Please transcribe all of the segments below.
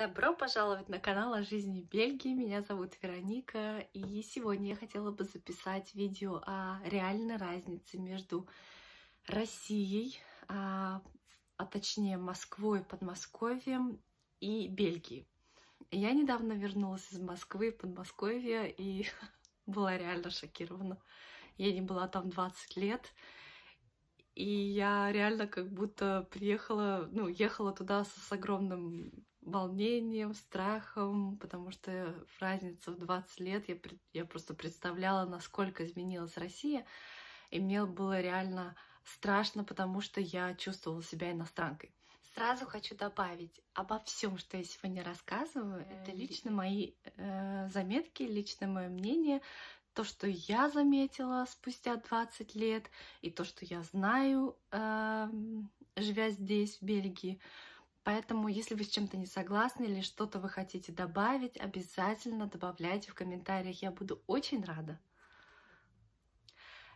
Добро пожаловать на канал о жизни Бельгии. Меня зовут Вероника, и сегодня я хотела бы записать видео о реальной разнице между Россией, а, а точнее Москвой, Подмосковьем и Бельгией. Я недавно вернулась из Москвы, Подмосковья, и была реально шокирована. Я не была там 20 лет, и я реально как будто приехала, ну, ехала туда с, с огромным волнением, страхом, потому что разница в 20 лет, я, я просто представляла, насколько изменилась Россия, и мне было реально страшно, потому что я чувствовала себя иностранкой. Сразу хочу добавить обо всем, что я сегодня рассказываю. Это лично мои э, заметки, лично мое мнение, то, что я заметила спустя 20 лет, и то, что я знаю, э, живя здесь, в Бельгии. Поэтому, если вы с чем-то не согласны или что-то вы хотите добавить, обязательно добавляйте в комментариях. Я буду очень рада.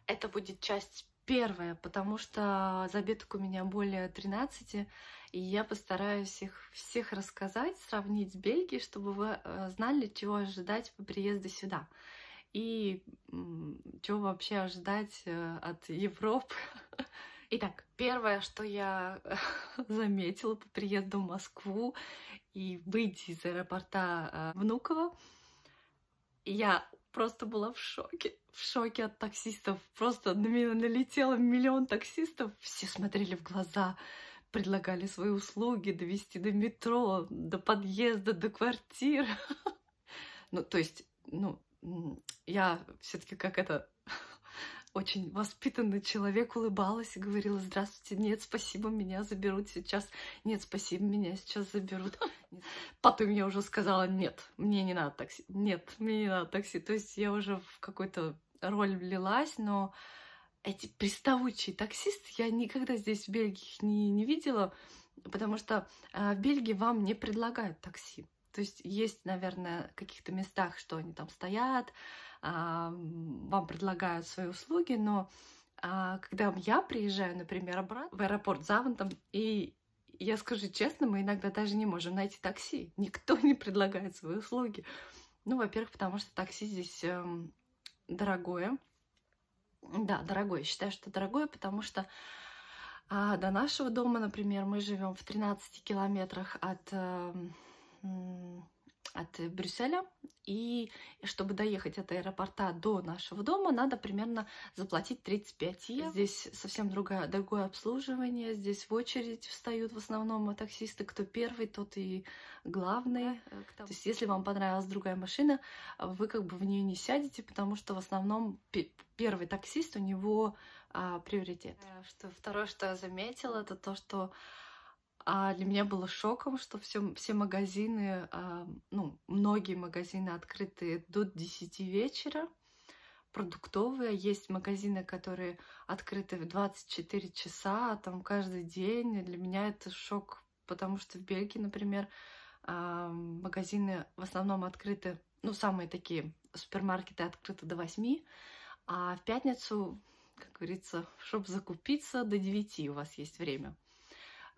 Это будет часть первая, потому что забиток у меня более 13, и я постараюсь их всех рассказать, сравнить с Бельгией, чтобы вы э, знали, чего ожидать по приезду сюда. И чего вообще ожидать э, от Европы. Итак, первое, что я заметила по приезду в Москву и выйти из аэропорта а, Внуково, я просто была в шоке. В шоке от таксистов. Просто на меня налетело миллион таксистов. Все смотрели в глаза, предлагали свои услуги довести до метро, до подъезда, до квартир. Ну, то есть, ну, я все-таки как это очень воспитанный человек улыбалась и говорила, здравствуйте, нет, спасибо, меня заберут сейчас, нет, спасибо, меня сейчас заберут. Потом я уже сказала, нет, мне не надо такси, нет, мне не надо такси. То есть я уже в какую-то роль влилась, но эти приставучие таксисты я никогда здесь в Бельгии их не, не видела, потому что э, в Бельгии вам не предлагают такси. То есть есть, наверное, в каких-то местах, что они там стоят, а, вам предлагают свои услуги, но а, когда я приезжаю, например, обратно в аэропорт Завантом, и я скажу честно, мы иногда даже не можем найти такси. Никто не предлагает свои услуги. Ну, во-первых, потому что такси здесь эм, дорогое. Да, дорогое. Я считаю, что дорогое, потому что а, до нашего дома, например, мы живем в 13 километрах от эм, от Брюсселя. И чтобы доехать от аэропорта до нашего дома, надо примерно заплатить 35 евро. Здесь совсем другое, другое обслуживание. Здесь в очередь встают в основном таксисты. Кто первый, тот и главный. Э, то есть если вам понравилась другая машина, вы как бы в нее не сядете, потому что в основном первый таксист, у него а, приоритет. Э, что, второе, что я заметила, это то, что а для меня было шоком, что все, все магазины, а, ну, многие магазины открыты до 10 вечера, продуктовые. Есть магазины, которые открыты в 24 часа, там каждый день. для меня это шок, потому что в Бельгии, например, а, магазины в основном открыты, ну, самые такие супермаркеты открыты до 8, а в пятницу, как говорится, чтобы закупиться, до 9 у вас есть время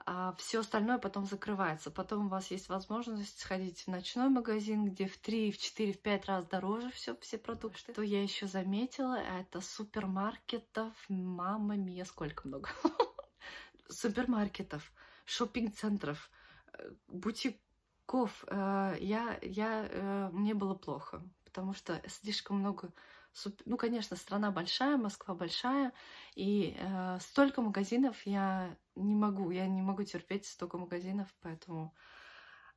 а все остальное потом закрывается. Потом у вас есть возможность сходить в ночной магазин, где в 3, в 4, в 5 раз дороже все, все продукты. Что я еще заметила, это супермаркетов, мама мия, сколько много. Супермаркетов, шопинг-центров, э, бутиков. Э, я, я, э, мне было плохо, потому что слишком много ну, конечно, страна большая, Москва большая, и э, столько магазинов я не могу, я не могу терпеть столько магазинов, поэтому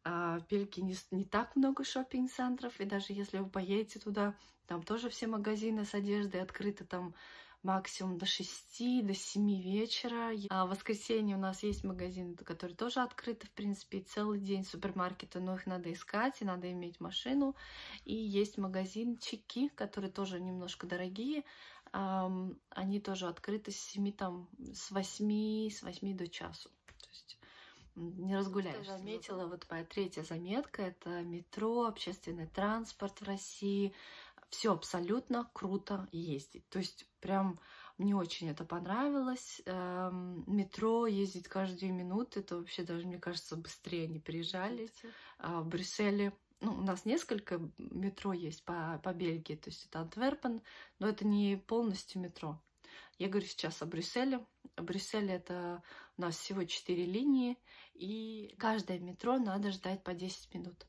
а, в Бельгии не, не так много шопинг-центров, и даже если вы поедете туда, там тоже все магазины с одеждой открыты, там максимум до 6, до 7 вечера. А в воскресенье у нас есть магазины, которые тоже открыты, в принципе, целый день супермаркеты, но их надо искать, и надо иметь машину. И есть магазинчики, которые тоже немножко дорогие, они тоже открыты с 7, там, с 8, с 8 до часу. То есть не разгуляешься. Я заметила, вот моя третья заметка, это метро, общественный транспорт в России. Все абсолютно круто ездить. То есть прям мне очень это понравилось. Эм, метро ездить каждые минуты, это вообще даже, мне кажется, быстрее они приезжали. А, в Брюсселе ну, у нас несколько метро есть по, по Бельгии, то есть это Антверпен, но это не полностью метро. Я говорю сейчас о Брюсселе. Брюсселе это у нас всего четыре линии, и каждое метро надо ждать по 10 минут.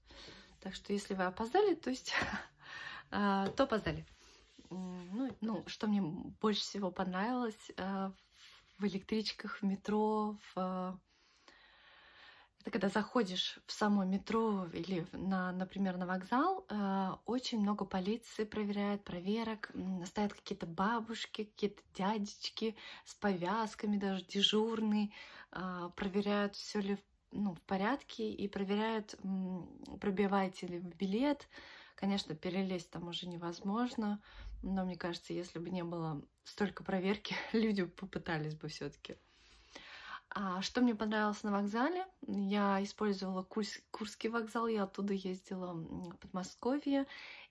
Так что если вы опоздали, то есть а, то опоздали. Ну, ну, что мне больше всего понравилось а, в электричках, в метро, в ты когда заходишь в само метро или, на, например, на вокзал, э, очень много полиции проверяет, проверок, стоят какие-то бабушки, какие-то дядечки с повязками, даже дежурные, э, проверяют, все ли ну, в порядке, и проверяют, пробиваете ли вы билет. Конечно, перелезть там уже невозможно, но мне кажется, если бы не было столько проверки, люди попытались бы все-таки. А что мне понравилось на вокзале? Я использовала Курс, Курский вокзал, я оттуда ездила в Подмосковье.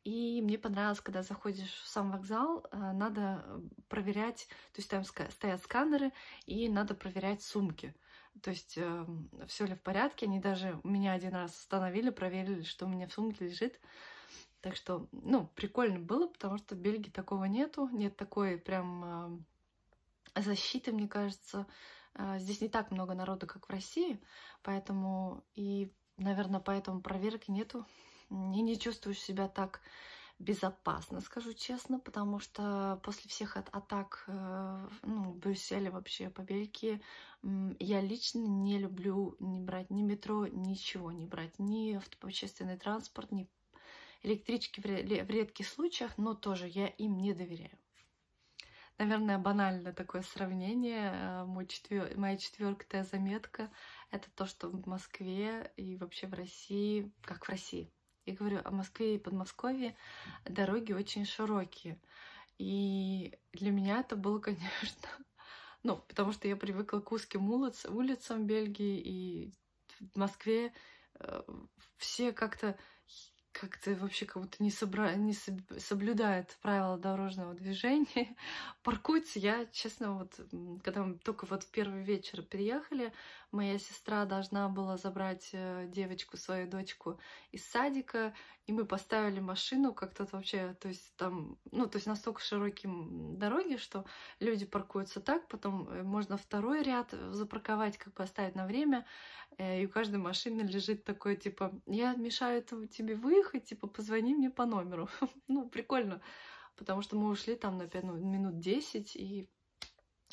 И мне понравилось, когда заходишь в сам вокзал, э, надо проверять, то есть там стоят сканеры, и надо проверять сумки. То есть э, эм, все ли в порядке. Они даже меня один раз остановили, проверили, что у меня в сумке лежит. Так что, ну, прикольно было, потому что в Бельгии такого нету. Нет такой прям э, защиты, мне кажется. А, здесь не так много народу, как в России, поэтому и, наверное, поэтому проверки нету. И не чувствуешь себя так безопасно, скажу честно, потому что после всех от атак э, ну, в вообще по Бельгии я лично не люблю не брать ни метро, ничего не брать, ни общественный транспорт, ни электрички в редких случаях, но тоже я им не доверяю. Наверное, банальное такое сравнение. Э, мой четвер... Моя четвертая заметка — это то, что в Москве и вообще в России, как в России, я говорю о Москве и Подмосковье, дороги очень широкие. И для меня это было, конечно, ну, потому что я привыкла к узким улиц, улицам Бельгии, и в Москве э, все как-то как-то вообще как будто не, собра... не соблюдает правила дорожного движения. Паркуется. Я, честно, вот когда мы только вот в первый вечер приехали, моя сестра должна была забрать э, девочку, свою дочку из садика, и мы поставили машину как то вообще, то есть там, ну, то есть настолько широкие дороги, что люди паркуются так, потом э, можно второй ряд запарковать, как бы оставить на время, э, и у каждой машины лежит такое, типа, я мешаю тебе выехать, приехать, типа, позвони мне по номеру. ну, прикольно, потому что мы ушли там, наверное, ну, минут 10, и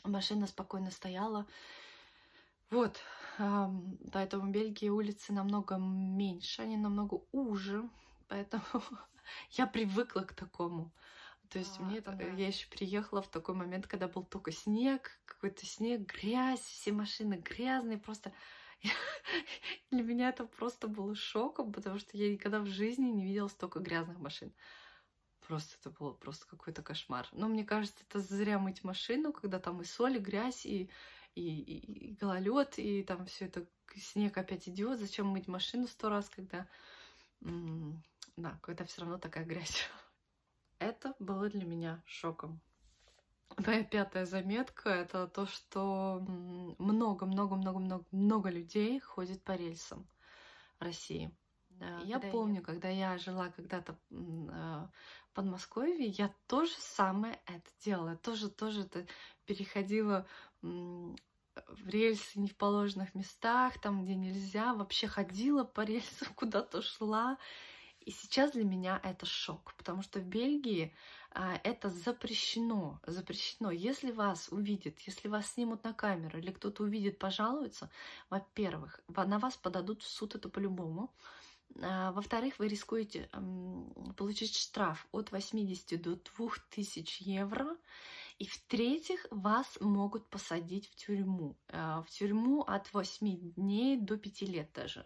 машина спокойно стояла. Вот, поэтому в Бельгии улицы намного меньше, они намного уже, поэтому я привыкла к такому. То есть а, мне это, да. я еще приехала в такой момент, когда был только снег, какой-то снег, грязь, все машины грязные, просто Для меня это просто было шоком, потому что я никогда в жизни не видела столько грязных машин. Просто это было просто какой-то кошмар. Но мне кажется, это зря мыть машину, когда там и соль, и грязь, и, и, и, и гололед, и там все это снег опять идет. Зачем мыть машину сто раз, когда, да, когда все равно такая грязь. Это было для меня шоком. Моя пятая заметка — это то, что много-много-много-много-много людей ходит по рельсам России. Да, я да, помню, я... когда я жила когда-то э, под Москвой, я тоже самое это делала. тоже, тоже это переходила в рельсы не в положенных местах, там, где нельзя. Вообще ходила по рельсам, куда-то шла. И сейчас для меня это шок, потому что в Бельгии а, это запрещено, запрещено. Если вас увидят, если вас снимут на камеру или кто-то увидит, пожалуется, во-первых, на вас подадут в суд это по-любому. А, во-вторых, вы рискуете получить штраф от 80 до 2000 евро. И в-третьих, вас могут посадить в тюрьму. А, в тюрьму от 8 дней до 5 лет даже.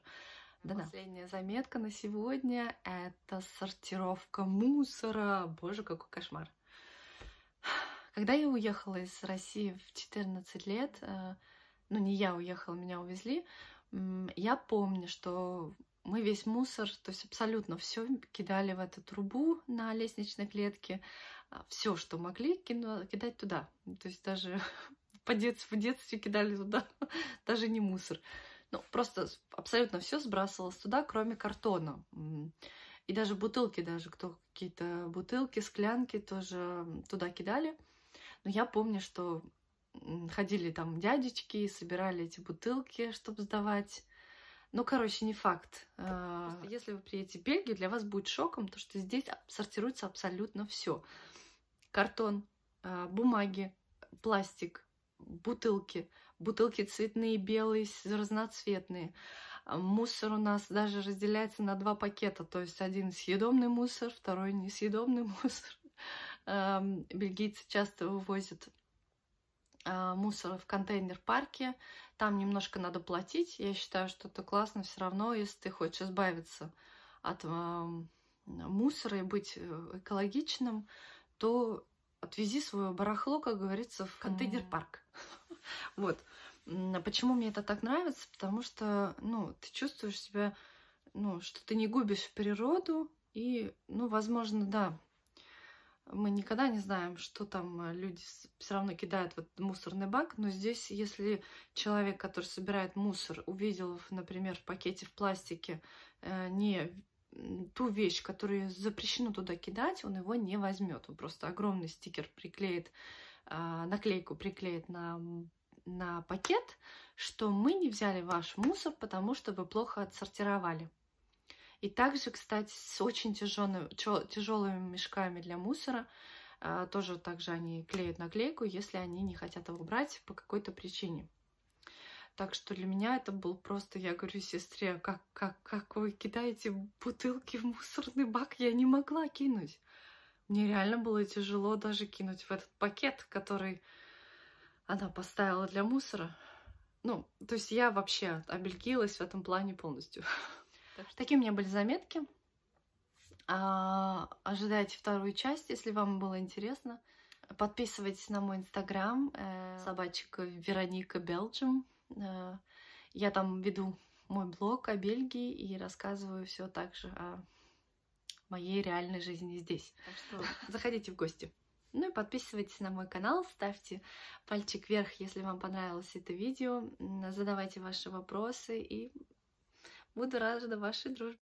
Да, да. Последняя заметка на сегодня — это сортировка мусора. Боже, какой кошмар. Когда я уехала из России в 14 лет, э, ну не я уехала, меня увезли, я помню, что мы весь мусор, то есть абсолютно все кидали в эту трубу на лестничной клетке, а, все, что могли, кидать туда. То есть даже в детстве, в детстве кидали туда, даже не мусор. Ну, просто абсолютно все сбрасывалось туда, кроме картона. И даже бутылки, даже кто какие-то бутылки, склянки тоже туда кидали. Но я помню, что ходили там дядечки и собирали эти бутылки, чтобы сдавать. Ну, короче, не факт. Просто а, если вы приедете в Бельгию, для вас будет шоком, то что здесь сортируется абсолютно все: картон, а, бумаги, пластик, бутылки, бутылки цветные, белые, разноцветные. А мусор у нас даже разделяется на два пакета, то есть один съедобный мусор, второй несъедобный мусор. Бельгийцы часто вывозят а, мусор в контейнер-парке. Там немножко надо платить. Я считаю, что это классно все равно, если ты хочешь избавиться от мусора и быть э, экологичным, то отвези свое барахло, как говорится, в контейнер-парк. Вот. А почему мне это так нравится? Потому что, ну, ты чувствуешь себя, ну, что ты не губишь природу, и, ну, возможно, да, мы никогда не знаем, что там э, люди все равно кидают вот мусорный бак, но здесь, если человек, который собирает мусор, увидел, например, в пакете в пластике э, не ту вещь, которую запрещено туда кидать, он его не возьмет. Он просто огромный стикер приклеит а, наклейку приклеит на, на пакет, что мы не взяли ваш мусор, потому что вы плохо отсортировали. И также, кстати, с очень тяжелыми, тяжелыми мешками для мусора а, тоже также они клеят наклейку, если они не хотят его брать по какой-то причине. Так что для меня это был просто, я говорю сестре, как, как, как вы кидаете бутылки в мусорный бак, я не могла кинуть. Мне реально было тяжело даже кинуть в этот пакет, который она поставила для мусора. Ну, то есть я вообще обелькилась в этом плане полностью. Так Такие у меня были заметки. А, ожидайте вторую часть, если вам было интересно. Подписывайтесь на мой инстаграм э, собачка Вероника Белджим. Э, я там веду мой блог о Бельгии и рассказываю все также о моей реальной жизни здесь. Так что заходите в гости. Ну и подписывайтесь на мой канал, ставьте пальчик вверх, если вам понравилось это видео, задавайте ваши вопросы и буду рада вашей дружбе.